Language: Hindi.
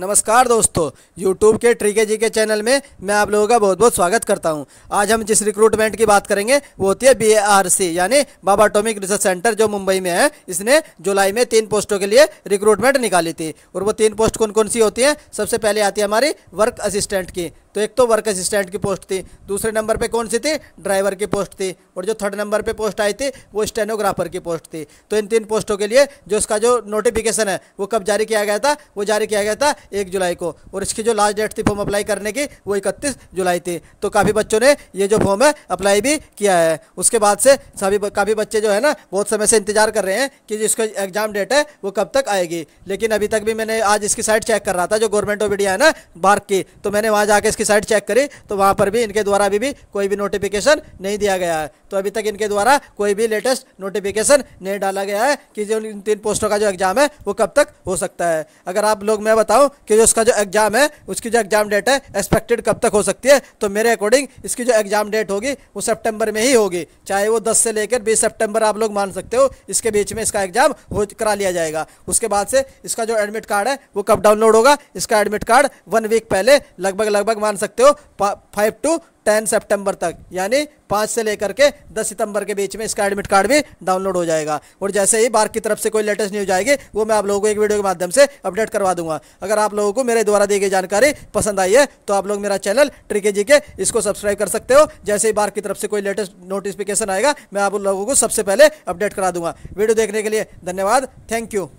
नमस्कार दोस्तों YouTube के ट्रिके जी के चैनल में मैं आप लोगों का बहुत बहुत स्वागत करता हूं आज हम जिस रिक्रूटमेंट की बात करेंगे वो होती है बी यानी बाबा अटोमिक रिसर्च सेंटर जो मुंबई में है इसने जुलाई में तीन पोस्टों के लिए रिक्रूटमेंट निकाली थी और वो तीन पोस्ट कौन कौन सी होती हैं सबसे पहले आती है हमारी वर्क असिस्टेंट की तो एक तो वर्क असिस्टेंट की पोस्ट थी दूसरे नंबर पे कौन सी थी ड्राइवर की पोस्ट थी और जो थर्ड नंबर पे पोस्ट आई थी वो स्टेनोग्राफर की पोस्ट थी तो इन तीन पोस्टों के लिए जो इसका जो नोटिफिकेशन है वो कब जारी किया गया था वो जारी किया गया था एक जुलाई को और इसकी जो लास्ट डेट थी फॉर्म अप्लाई करने की वो इकतीस जुलाई थी तो काफ़ी बच्चों ने ये जो फॉर्म है अप्लाई भी किया है उसके बाद से सभी काफ़ी बच्चे जो है ना बहुत समय से इंतजार कर रहे हैं कि जिसका एग्जाम डेट है वो कब तक आएगी लेकिन अभी तक भी मैंने आज इसकी साइट चेक कर रहा था जो गवर्नमेंट ऑफ इंडिया है ना बार्क की तो मैंने वहाँ जाकर इसकी की साइट चेक करी तो वहाँ पर भी इनके द्वारा अभी भी कोई भी नोटिफिकेशन नहीं दिया गया है तो अभी तक इनके द्वारा कोई भी लेटेस्ट नोटिफिकेशन नहीं डाला गया है कि जो इन तीन पोस्टों का जो एग्ज़ाम है वो कब तक हो सकता है अगर आप लोग मैं बताऊँ कि जो उसका जो एग्ज़ाम है उसकी जो एग्ज़ाम डेट है एक्सपेक्टेड कब तक हो सकती है तो मेरे अकॉर्डिंग इसकी जो एग्ज़ाम डेट होगी वो सेप्टेम्बर में ही होगी चाहे वो दस से लेकर बीस सेप्टेम्बर आप लोग मान सकते हो इसके बीच में इसका एग्ज़ाम हो करा लिया जाएगा उसके बाद से इसका जो एडमिट कार्ड है वो कब डाउनलोड होगा इसका एडमिट कार्ड वन वीक पहले लगभग लगभग मान जान सकते हो फाइव टू टेन सितंबर तक यानी पाँच से लेकर के दस सितंबर के बीच में इसका एडमिट कार्ड भी डाउनलोड हो जाएगा और जैसे ही बार की तरफ से कोई लेटेस्ट न्यूज आएगी वो मैं आप लोगों को एक वीडियो के माध्यम से अपडेट करवा दूंगा अगर आप लोगों को मेरे द्वारा दी गई जानकारी पसंद आई है तो आप लोग मेरा चैनल ट्रिके जी के इसको सब्सक्राइब कर सकते हो जैसे ही बार की तरफ से कोई लेटेस्ट नोटिफिकेशन आएगा मैं आप लोगों को सबसे पहले अपडेट करा दूंगा वीडियो देखने के लिए धन्यवाद थैंक यू